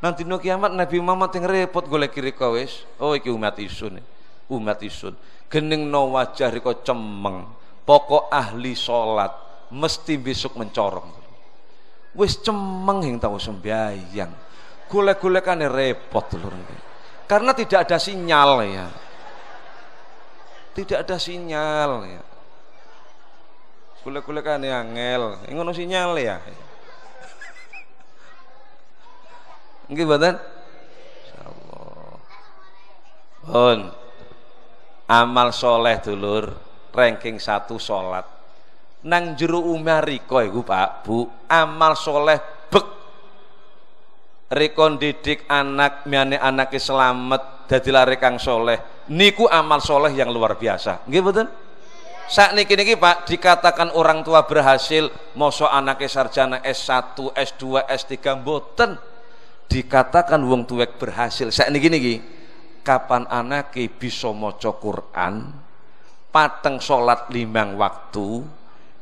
nanti no kiamat Nabi Muhammad yang repot golek kiri wis oh iki umat isun e. umat isun gening no wajah riko cemeng pokok ahli solat mesti besok mencorong Wes cemeng hing tahu sembayang golek ane repot lho karena tidak ada sinyal ya tidak ada sinyal ya golek yang angel Ingono sinyal ya Nggih mboten? Insyaallah. Pun amal soleh dulur ranking satu salat nang jero umah riko iku Pak Bu amal soleh bek rekon didik anak miane anake selamat dadilah kang soleh niku amal soleh yang luar biasa nggih mboten saat niki niki pak dikatakan orang tua berhasil moso anaknya sarjana S1, S2, S3 mboten dikatakan wong tuwek berhasil saya ini gini kapan anak bisa maca Quran pateng sholat limang waktu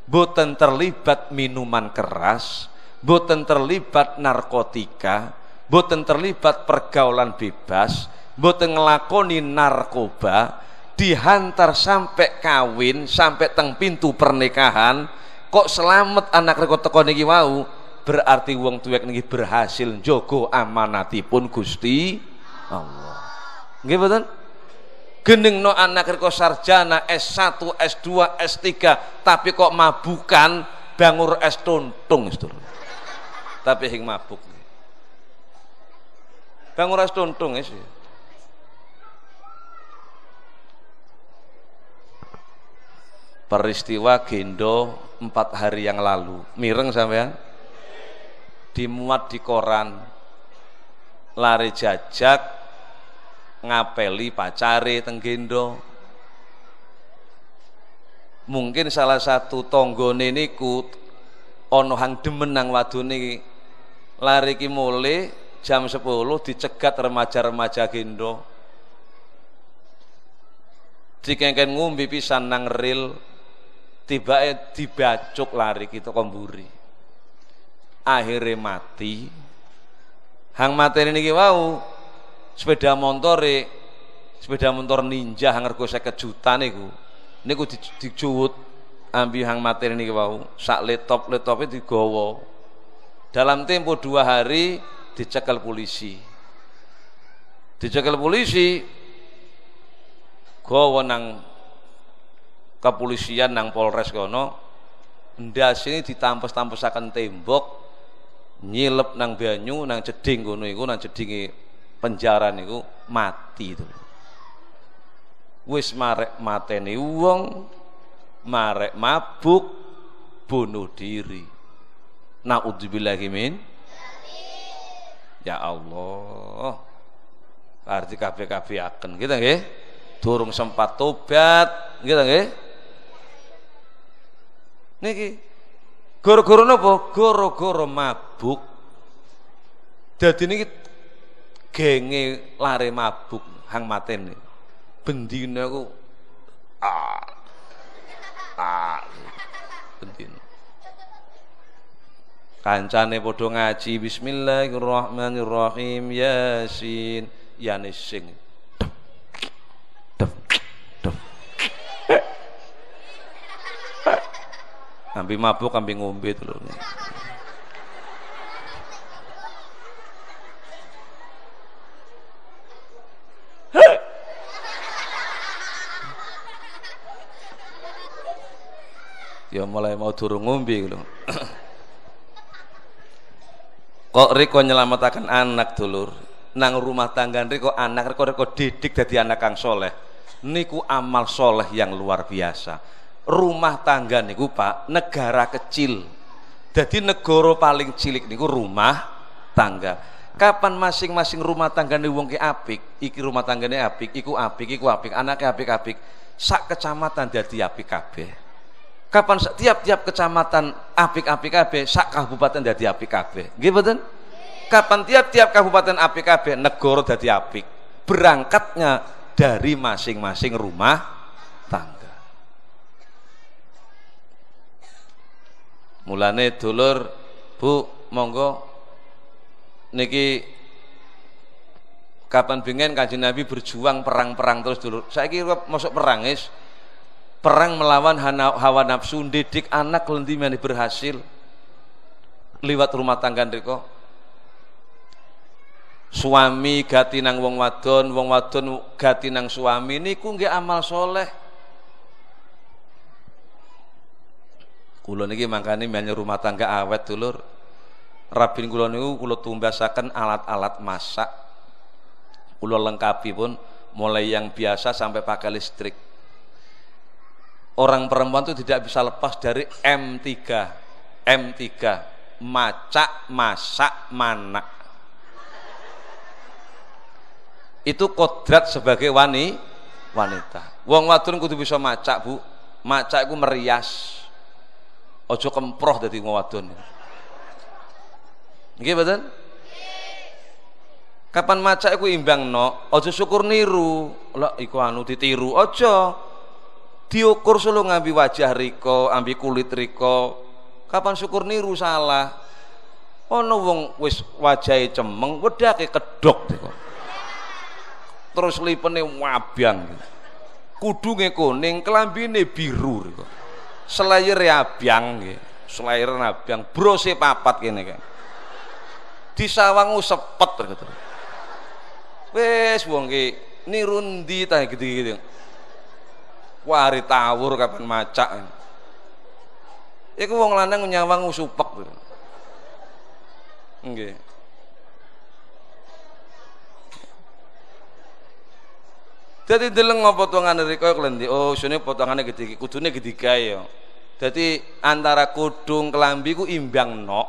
boten terlibat minuman keras boten terlibat narkotika boten terlibat pergaulan bebas boten ngelakoni narkoba dihantar sampai kawin sampai teng pintu pernikahan kok selamat anak rekod teko niki wau berarti wong tuwek niki berhasil njogo amanatipun Gusti Allah. Nggih mboten? Geneng no anak riko sarjana S1, S2, S3 tapi kok mabukan bangur es tuntung tapi hing mabuk bangur es tuntung sih peristiwa gendo empat hari yang lalu mireng sampean ya? dimuat di koran lari jajak ngapeli pacari tenggendo mungkin salah satu tonggone ini ono onohang demen nang wadune lari ki mule jam 10 dicegat remaja-remaja gendo dikengken ngumbi pisan nang ril tiba dibacuk lari kita gitu, akhirnya mati hang materi niki wau sepeda motor sepeda motor ninja hang rego saya kejutan niku niku dijuwut ambi hang materi niki wau sak letop itu e digowo dalam tempo dua hari dicekel polisi dicekel polisi gowo nang kepolisian nang Polres kono ndas ini ditampes akan tembok nyilep nang banyu nang jeding ngono iku nang jedinge penjara niku mati itu wis marek mateni wong marek mabuk bunuh diri naudzubillahi min ya Allah arti kabeh-kabeh akan gitu nggih durung sempat tobat kita gitu nggih niki Goro-goro nopo, goro-goro mabuk. jadi niki genge lare mabuk hang maten. Bendina aku, ah ah bendina. Kancane padha ngaji bismillahirrahmanirrahim Yasin Yanis sing Kambing mabuk, kambing ngombe itu ya mulai mau turun ngombe gitu. kok riko nyelamatakan anak dulur nang rumah tangga riko anak riko riko didik jadi anak kang soleh niku amal soleh yang luar biasa rumah tangga nih niku Pak negara kecil jadi Negoro paling cilik nih niku rumah tangga kapan masing-masing rumah tangga nih wong ke apik iki rumah tangga nih apik iku apik iku apik anaknya apik apik sak kecamatan jadi apik kabeh kapan setiap- tiap kecamatan apik-apik kabeh sak kabupaten jadi apik kabeh gitu mboten kapan tiap-tiap kabupaten apik kabeh Negoro jadi apik berangkatnya dari masing-masing rumah mulane dulur bu monggo niki kapan bingin kanjeng Nabi berjuang perang-perang terus dulu. Saya kira masuk perang is perang melawan hawa nafsu, didik anak lendi berhasil liwat rumah tangga riko Suami gati nang wong wadon, wong wadon gati nang suami niku nggih amal soleh Kulo niki mangkane menyang rumah tangga awet dulur. Rabin kulo niku kulo tumbasaken alat-alat masak. Kulo lengkapi pun mulai yang biasa sampai pakai listrik. Orang perempuan itu tidak bisa lepas dari M3. M3 macak masak mana? itu kodrat sebagai wanita wong wadon kudu bisa macak bu macak itu merias ojo kemproh dari wong wadon nggih mboten kapan maca iku imbang no ojo syukur niru lah iku anu ditiru ojo diukur selalu ngambi wajah riko ambi kulit riko kapan syukur niru salah ono wong wis wajahe cemeng wedake kedok teko terus lipene wabang kudunge kuning kelambine biru teko Selayer ya biang, Selayer abang brose papat kene kae. Disawangu sepet gitu. wes buang ki rundi tanya gitu-gitu. Wari tawur kapan macak. Iku wong lanang nyawang supek. Nggih. Dadi deleng dari kau klendi. Oh, sune gede gede, kudunya gede ya. Jadi antara kudung kelambi ku imbang nok.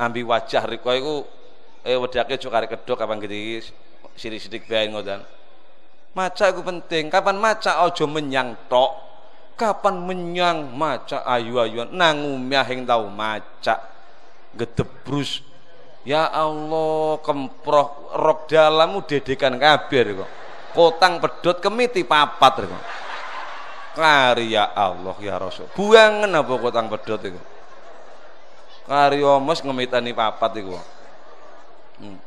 Ambi wajah riko ku eh wedake cuk arek kedok apa gede sidik-sidik bae ngoten. Maca ku penting. Kapan maca cuma menyang tok. Kapan menyang maca ayu-ayuan nang umiah hing tau maca gedebrus Ya Allah, kemproh rok dalammu dedekan kabir kok kotang pedot kemiti papat riku. Karya Allah ya Rasul. Buangen apa kotang pedot itu, Karya mes ngemitani papat itu, Hmm.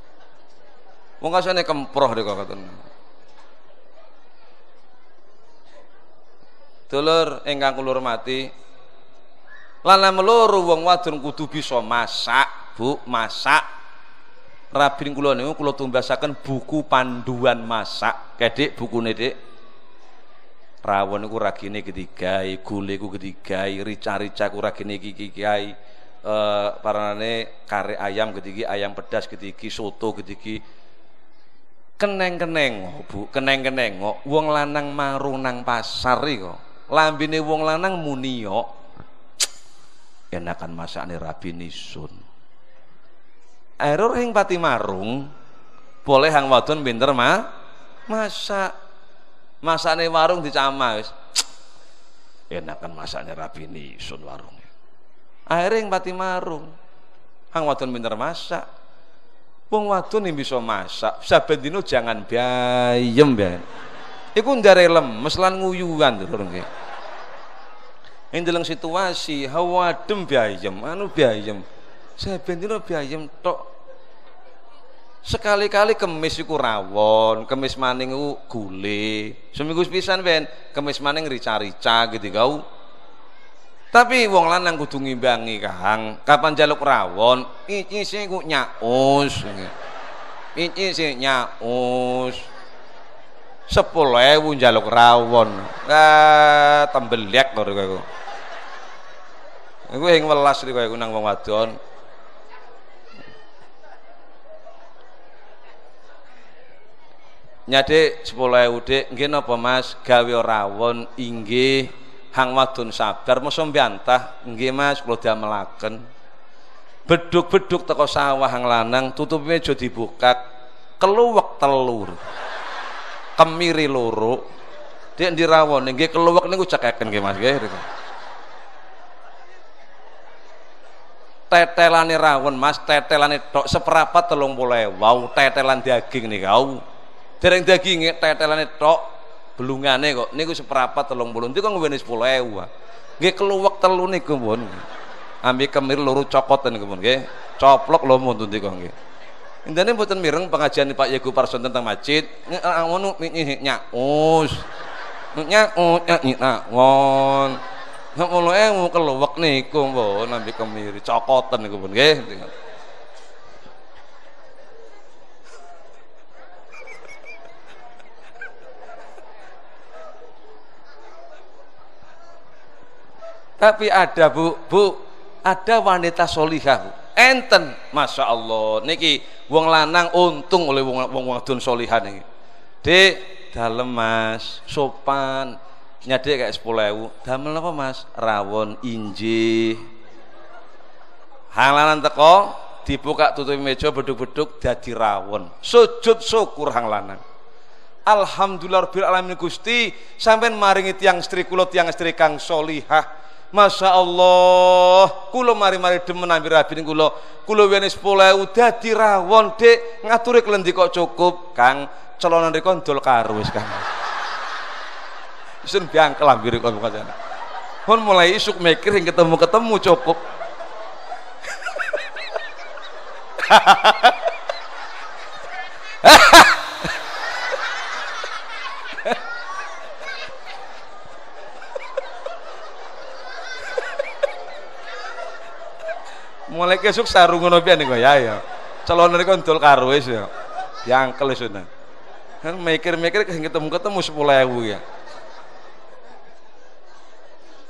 Wong kasane kemproh riku katen. Dulur ingkang kula hormati, lan meluru wong wadon kudu bisa masak, Bu, masak Rabin kula niku kula tumbasaken buku panduan masak. Kedik bukune Dik. Rawon ragi ragine ketigai, gule iku ketigai, rica-rica ku ragine iki kiai. Eh paranane kare ayam ketigi, ayam pedas ketigi, soto ketigi. Keneng-keneng, Bu, keneng-keneng kok wong lanang marunang nang pasar iki wong lanang muni kok. Enakan masakane Rabin sun error hing pati marung boleh hang wadon pinter ma masa masane warung dicama wis enakan masaknya rapi ini sun warungnya akhirnya yang pati marung hang wadon pinter masak wong wadon yang bisa masak saben dino jangan bayem biayem, ya. iku ndare lemes lan nguyuan lho ini dalam situasi hawadem bayem anu bayem saya bentin lebih ayam tok sekali-kali kemis iku rawon, kemis maning iku gule. Seminggu sepisan ben kemis maning rica-rica gitu kau. Tapi wong lanang kudu ngimbangi, Kang. Kapan jaluk rawon, iki sing ku nyaus. Iki ah, sing nyaus. ewu jaluk rawon. Eh tembelek lho aku yang ing welas kowe nang wong wadon. nyade sepuluh udik, nggih napa Mas gawe rawon inggih hang wadon sabar mosok mbantah nggih Mas kula damelaken beduk-beduk teko sawah hang lanang tutup aja dibuka keluwek telur kemiri loro Dik rawon nggih keluwek niku cekeken nggih Mas nggih tetelane rawon mas tetelane tok seperapat telung boleh wow tetelan daging nih kau dereng daging tetelane tok belungane kok niku seperapat telung puluh niku ngene sepuluh ewa nggih keluwek telu niku pun ambil kemir loro cokoten kepun nggih coplok lho muntun niku nggih Intine mboten mireng pengajian Pak Yegu Parson tentang masjid. Ngono nyaus. Nyaus nyaon. Ngono ewu keluwek niku mbon nampi kemiri cokoten niku pun nggih. tapi ada bu bu ada wanita solihah bu. enten masya Allah niki wong lanang untung oleh wong wong wadon solihah nih, dek dalam mas sopan nyadek kayak sepuluh ewu damel apa mas rawon inji halalan teko dibuka tutup meja beduk-beduk jadi rawon sujud syukur hang lanang Alhamdulillah Rabbil Alamin Gusti sampai maringi tiang istri kulot tiang istri kang solihah Masya Allah kulo mari-mari demen ambil rabin kulo kulo wenis pola udah dirawon dek ngaturi kelendi kok cukup kang celonan rekon dol karus kang isun biang biru rekon bukan sana pun mulai isuk mikir yang ketemu ketemu cukup hahaha mulai ke sukses rungono pian niku ya ya calon niku ndol karo wis ya diangkel wis kan mikir-mikir ketemu ketemu 10000 ya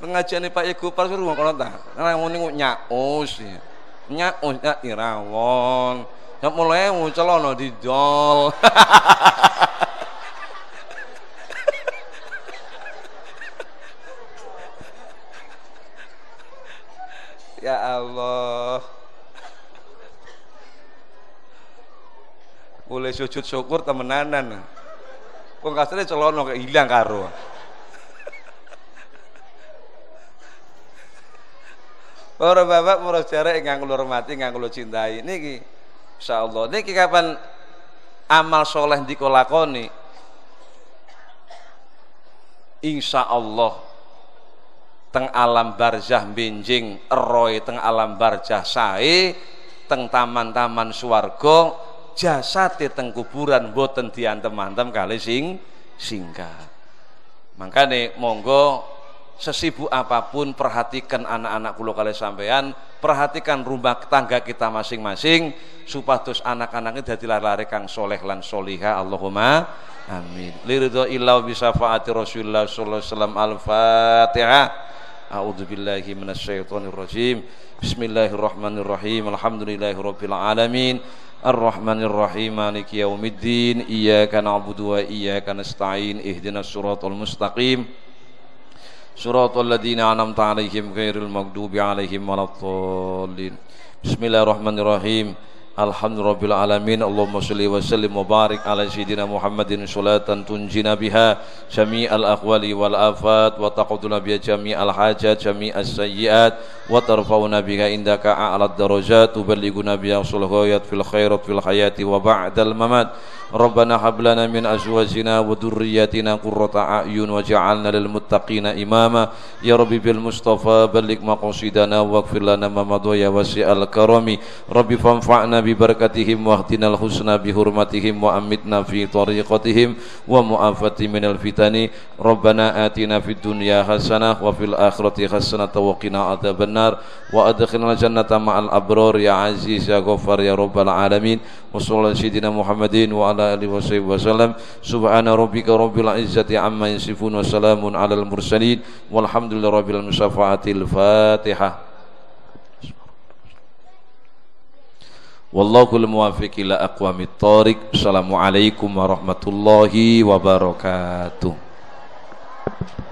pengajian Pak Igu Par rumah kalau tak karena mau nengok nyaus ya nyaus nyak irawon nyak mulai mau didol Ya Allah. Boleh sujud syukur temenanan. Kok kasane celono kayak hilang karo. Para bapak, para jarak ingkang kula hormati, ingkang kula cintai. Insya Allah, ini kapan amal soleh dikolakoni Allah teng alam barzah binjing eroy teng alam barzah sae teng taman-taman swarga jasate teng kuburan boten teman-teman kali sing singkat makane monggo sesibuk apapun perhatikan anak-anak kulo kali sampean perhatikan rumah tangga kita masing-masing supados anak-anaknya jadi lari-lari kang soleh lan soliha Allahumma amin liridho illaw bisafaati rasulullah sallallahu alaihi wasallam al-fatihah A'udzu billahi minasyaitonir rajim. Bismillahirrahmanirrahim. Alhamdulillahirabbil alamin. Ar-Rahmanir Rahim. Maliki yaumiddin. Iyyaka na'budu wa iyyaka nasta'in. Ihdinas siratal mustaqim. صراط الذين أنعمت عليهم غير المغضوب عليهم ولا الضالين بسم الله الرحمن الرحيم الحمد رب العالمين اللهم صل وسلم وبارك على سيدنا محمد صلاة تنجينا بها جميع الأقوال والآفات وتقضنا بها جميع الحاجات جميع السيئات وترفعنا بها عندك أعلى الدرجات تبلغنا بها الغايات في الخيرات في الحياة وبعد الممات ربنا هب لنا من أزواجنا وذرياتنا قرة أعين وجعلنا للمتقين إماما يا ربي بالمصطفى بلغ مقاصدنا واغفر لنا ما مضى يا واسع الكرم ربي فانفعنا ببركتهم واهدنا الحسنى بحرمتهم وأمتنا في طريقتهم ومعافاة من الفتن ربنا آتنا في الدنيا حسنة وفي الآخرة حسنة وقنا عذاب النار وأدخلنا الجنة مع الأبرار يا عزيز يا غفار يا رب العالمين وصلى على سيدنا محمد وعلى ala alihi wa sahbihi wasallam. Subhana rabbika rabbil izzati amma yasifun wa salamun alal mursalin walhamdulillahi rabbil musafatil Fatihah. Wallahu muwaffiq ila aqwamit thoriq. Assalamualaikum warahmatullahi wabarakatuh.